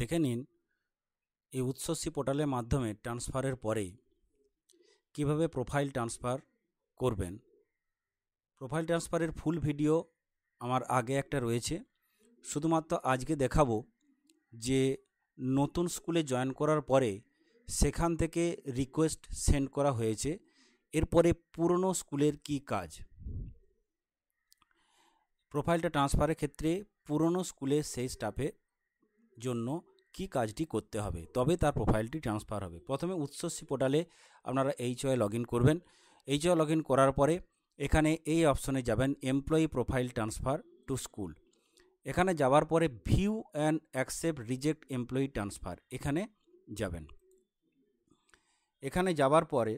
দেখে নিন এই উৎসস্বী পোর্টালের মাধ্যমে ট্রান্সফারের পরে কিভাবে প্রোফাইল ট্রান্সফার করবেন প্রোফাইল ট্রান্সফারের ফুল ভিডিও আমার আগে একটা রয়েছে শুধুমাত্র আজকে দেখাবো যে নতুন স্কুলে জয়েন করার পরে সেখান থেকে রিকোয়েস্ট সেন্ড করা হয়েছে এরপরে পুরনো স্কুলের কি কাজ প্রোফাইলটা ট্রান্সফারের ক্ষেত্রে পুরনো স্কুলে সেই স্টাফে জন্য কি কাজটি করতে হবে তবে তার প্রোফাইলটি ট্রান্সফার হবে প্রথমে উৎসস্বী পোর্টালে আপনারা এইচ এইচওয়ে লগ ইন করবেন এইচওয়ে লগ ইন করার পরে এখানে এই অপশনে যাবেন employee profile transfer to school এখানে যাওয়ার পরে view and accept reject employee transfer এখানে যাবেন এখানে যাওয়ার পরে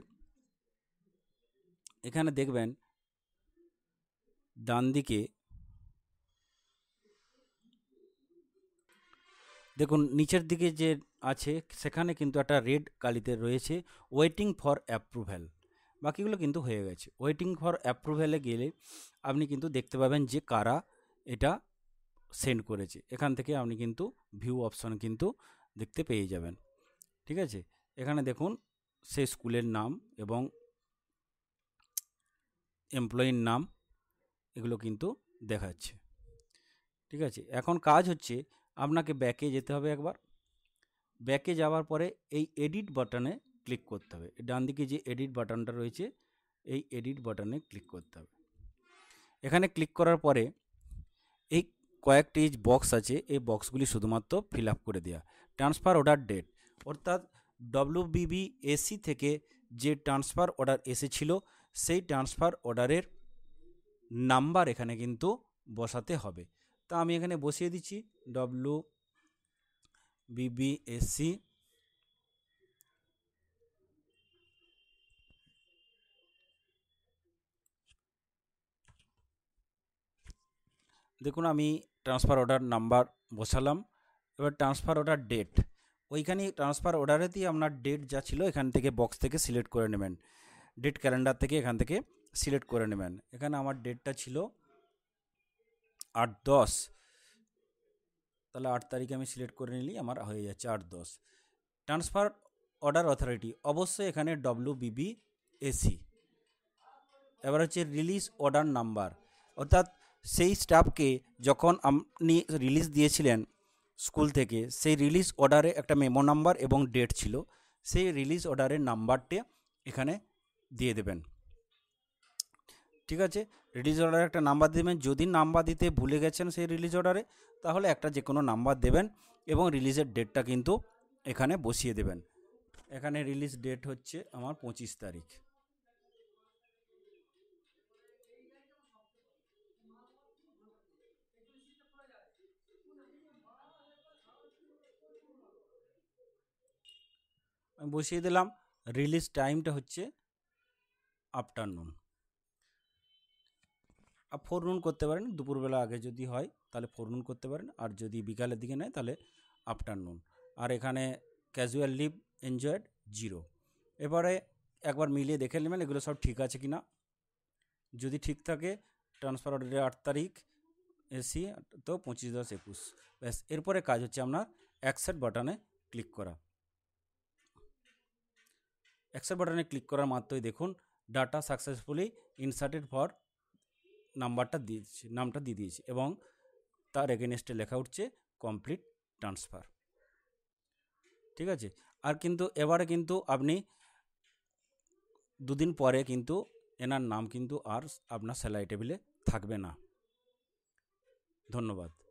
এখানে দেখবেন ডান দিকে দেখুন নিচের দিকে যে আছে সেখানে কিন্তু একটা রেড কালিতে রয়েছে ওয়েটিং ফর অ্যাপ্রুভ্যাল বাকিগুলো কিন্তু হয়ে গেছে ওয়েটিং ফর অ্যাপ্রুভ্যালে গেলে আপনি কিন্তু দেখতে পাবেন যে কারা এটা সেন্ড করেছে এখান থেকে আপনি কিন্তু ভিউ অপশন কিন্তু দেখতে পেয়ে যাবেন ঠিক আছে এখানে দেখুন সে স্কুলের নাম এবং এমপ্লয়ির নাম এগুলো কিন্তু দেখাচ্ছে ঠিক আছে এখন কাজ হচ্ছে আপনাকে ব্যাকে যেতে হবে একবার ব্যাকে যাওয়ার পরে এই এডিট বাটনে ক্লিক করতে হবে ডান দিকে যে এডিট বাটনটা রয়েছে এই এডিট বাটনে ক্লিক করতে হবে এখানে ক্লিক করার পরে এই কয়েকটি বক্স আছে এই বক্সগুলি শুধুমাত্র ফিল করে দেওয়া ট্রান্সফার অর্ডার ডেট অর্থাৎ ডব্লিউবিবি এসি থেকে যে ট্রান্সফার অর্ডার এসেছিল সেই ট্রান্সফার অর্ডারের নাম্বার এখানে কিন্তু বসাতে হবে তা আমি এখানে বসিয়ে দিচ্ছি ডব্লু বিবিএসসি দেখুন আমি ট্রান্সফার অর্ডার নাম্বার বসালাম এবার ট্রান্সফার অর্ডার ডেট ওইখানে ট্রান্সফার অর্ডারেতেই আপনার ডেট যা ছিল এখান থেকে বক্স থেকে সিলেক্ট করে নেবেন ডেট ক্যালেন্ডার থেকে এখান থেকে সিলেক্ট করে নেবেন এখানে আমার ডেটটা ছিল আট দশ তাহলে আট তারিখে আমি সিলেক্ট করে নিলি আমার হয়ে যাচ্ছে আট দশ ট্রান্সফার অর্ডার অথরিটি অবশ্যই এখানে ডব্লু বিবি এসি এবার হচ্ছে রিলিজ অর্ডার নাম্বার অর্থাৎ সেই স্টাফকে যখন আপনি রিলিজ দিয়েছিলেন স্কুল থেকে সেই রিলিজ অর্ডারে একটা মেমো নাম্বার এবং ডেট ছিল সেই রিলিজ অর্ডারের নাম্বারটি এখানে দিয়ে দেবেন ঠিক আছে রিলিজ অর্ডারে একটা নাম্বার দেবেন যদি নাম্বার দিতে ভুলে গেছেন সেই রিলিজ অর্ডারে তাহলে একটা যে কোনো নাম্বার দেবেন এবং রিলিজের ডেটটা কিন্তু এখানে বসিয়ে দেবেন এখানে রিলিজ ডেট হচ্ছে আমার পঁচিশ তারিখ আমি বসিয়ে দিলাম রিলিজ টাইমটা হচ্ছে আফটারনুন ফোর রুন করতে পারেন দুপুরবেলা আগে যদি হয় তাহলে ফোর রুন করতে পারেন আর যদি বিকালের দিকে নেয় তাহলে আফটারনুন আর এখানে ক্যাজুয়াল লিভ এনজয়েড জিরো এবারে একবার মিলিয়ে দেখে নেবেন এগুলো সব ঠিক আছে কি না যদি ঠিক থাকে ট্রান্সফার অর্ডারের আট তারিখ এসি তো পঁচিশ দশ একুশ ব্যাস এরপরে কাজ হচ্ছে আপনার অ্যাকসেপ্ট বাটনে ক্লিক করা অ্যাকসেপ্ট বাটনে ক্লিক করার মাত্রই দেখুন ডাটা সাকসেসফুলি ইনসার্টেড ফর নাম্বারটা দিয়ে নামটা দিয়ে দিয়েছি এবং তার এগেনস্টে লেখা উঠছে কমপ্লিট ট্রান্সফার ঠিক আছে আর কিন্তু এবারে কিন্তু আপনি দুদিন পরে কিন্তু এনার নাম কিন্তু আর আপনার স্যালারি টেবিলে থাকবে না ধন্যবাদ